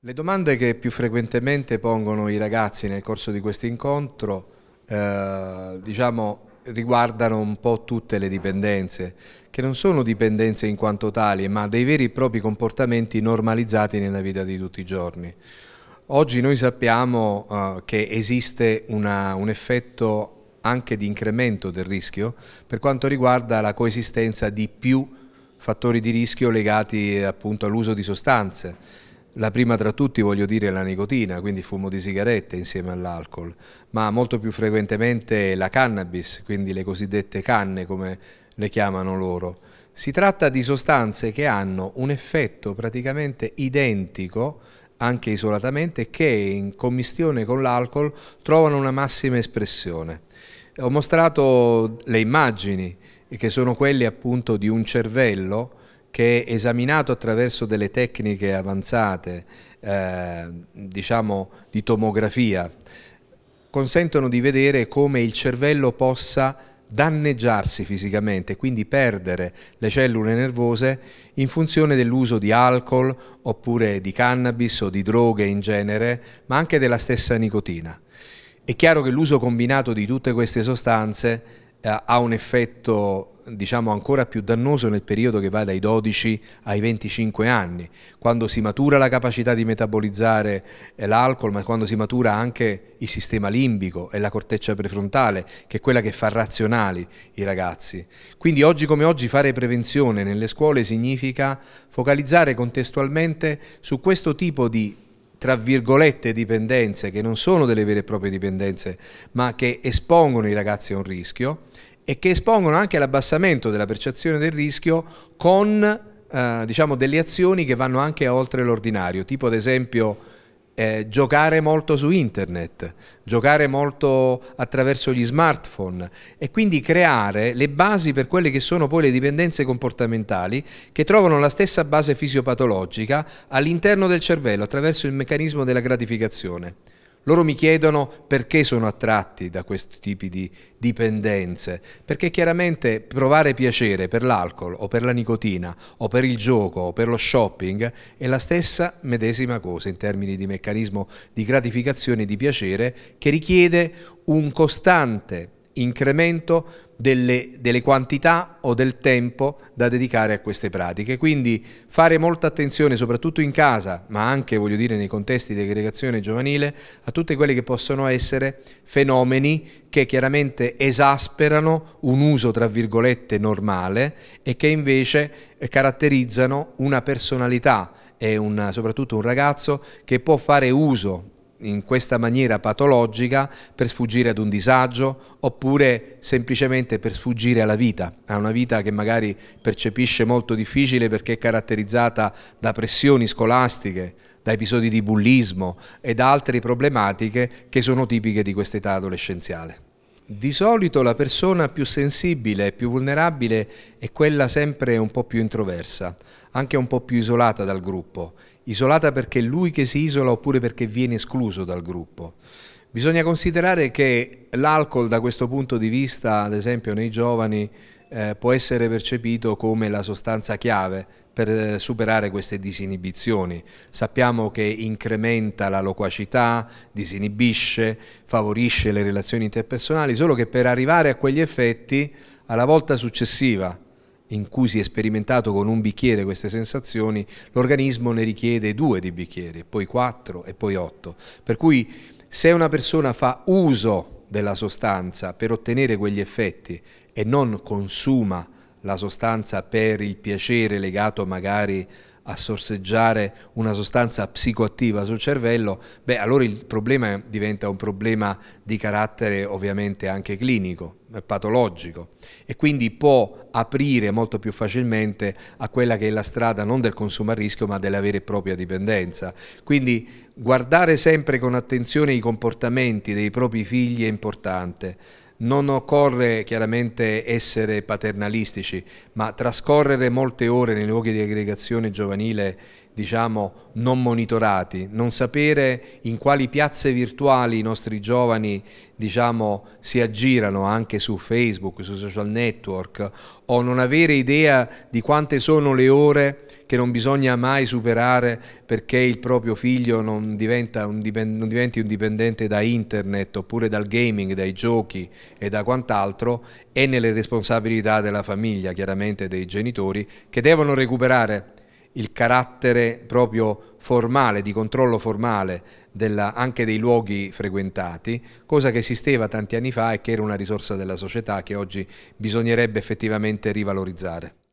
Le domande che più frequentemente pongono i ragazzi nel corso di questo incontro eh, diciamo, riguardano un po' tutte le dipendenze, che non sono dipendenze in quanto tali, ma dei veri e propri comportamenti normalizzati nella vita di tutti i giorni. Oggi noi sappiamo eh, che esiste una, un effetto anche di incremento del rischio per quanto riguarda la coesistenza di più fattori di rischio legati appunto all'uso di sostanze la prima tra tutti voglio dire la nicotina, quindi fumo di sigarette insieme all'alcol, ma molto più frequentemente la cannabis, quindi le cosiddette canne come le chiamano loro. Si tratta di sostanze che hanno un effetto praticamente identico anche isolatamente che in commistione con l'alcol trovano una massima espressione. Ho mostrato le immagini che sono quelle appunto di un cervello che esaminato attraverso delle tecniche avanzate, eh, diciamo di tomografia, consentono di vedere come il cervello possa danneggiarsi fisicamente, quindi perdere le cellule nervose in funzione dell'uso di alcol oppure di cannabis o di droghe in genere, ma anche della stessa nicotina. È chiaro che l'uso combinato di tutte queste sostanze eh, ha un effetto diciamo ancora più dannoso nel periodo che va dai 12 ai 25 anni, quando si matura la capacità di metabolizzare eh, l'alcol, ma quando si matura anche il sistema limbico e la corteccia prefrontale, che è quella che fa razionali i ragazzi. Quindi oggi come oggi fare prevenzione nelle scuole significa focalizzare contestualmente su questo tipo di tra virgolette dipendenze che non sono delle vere e proprie dipendenze ma che espongono i ragazzi a un rischio e che espongono anche all'abbassamento della percezione del rischio con eh, diciamo delle azioni che vanno anche oltre l'ordinario tipo ad esempio eh, giocare molto su internet, giocare molto attraverso gli smartphone e quindi creare le basi per quelle che sono poi le dipendenze comportamentali che trovano la stessa base fisiopatologica all'interno del cervello attraverso il meccanismo della gratificazione. Loro mi chiedono perché sono attratti da questi tipi di dipendenze, perché chiaramente provare piacere per l'alcol o per la nicotina o per il gioco o per lo shopping è la stessa medesima cosa in termini di meccanismo di gratificazione e di piacere che richiede un costante incremento delle, delle, quantità o del tempo da dedicare a queste pratiche. Quindi fare molta attenzione, soprattutto in casa, ma anche voglio dire nei contesti di aggregazione giovanile, a tutti quelli che possono essere fenomeni che chiaramente esasperano un uso tra virgolette normale e che invece eh, caratterizzano una personalità e una, soprattutto un ragazzo che può fare uso in questa maniera patologica per sfuggire ad un disagio oppure semplicemente per sfuggire alla vita, a una vita che magari percepisce molto difficile perché è caratterizzata da pressioni scolastiche, da episodi di bullismo e da altre problematiche che sono tipiche di quest'età adolescenziale. Di solito la persona più sensibile e più vulnerabile è quella sempre un po' più introversa, anche un po' più isolata dal gruppo isolata perché è lui che si isola oppure perché viene escluso dal gruppo. Bisogna considerare che l'alcol da questo punto di vista, ad esempio nei giovani, eh, può essere percepito come la sostanza chiave per eh, superare queste disinibizioni. Sappiamo che incrementa la loquacità, disinibisce, favorisce le relazioni interpersonali, solo che per arrivare a quegli effetti alla volta successiva in cui si è sperimentato con un bicchiere queste sensazioni, l'organismo ne richiede due di bicchieri, poi quattro e poi otto. Per cui se una persona fa uso della sostanza per ottenere quegli effetti e non consuma la sostanza per il piacere legato magari a sorseggiare una sostanza psicoattiva sul cervello, beh allora il problema diventa un problema di carattere ovviamente anche clinico, eh, patologico e quindi può aprire molto più facilmente a quella che è la strada non del consumo a rischio ma della vera e propria dipendenza. Quindi guardare sempre con attenzione i comportamenti dei propri figli è importante non occorre chiaramente essere paternalistici, ma trascorrere molte ore nei luoghi di aggregazione giovanile diciamo, non monitorati, non sapere in quali piazze virtuali i nostri giovani diciamo, si aggirano anche su Facebook, sui social network, o non avere idea di quante sono le ore che non bisogna mai superare perché il proprio figlio non, un non diventi un dipendente da internet oppure dal gaming, dai giochi e da quant'altro, è nelle responsabilità della famiglia, chiaramente dei genitori, che devono recuperare il carattere proprio formale, di controllo formale della, anche dei luoghi frequentati, cosa che esisteva tanti anni fa e che era una risorsa della società che oggi bisognerebbe effettivamente rivalorizzare.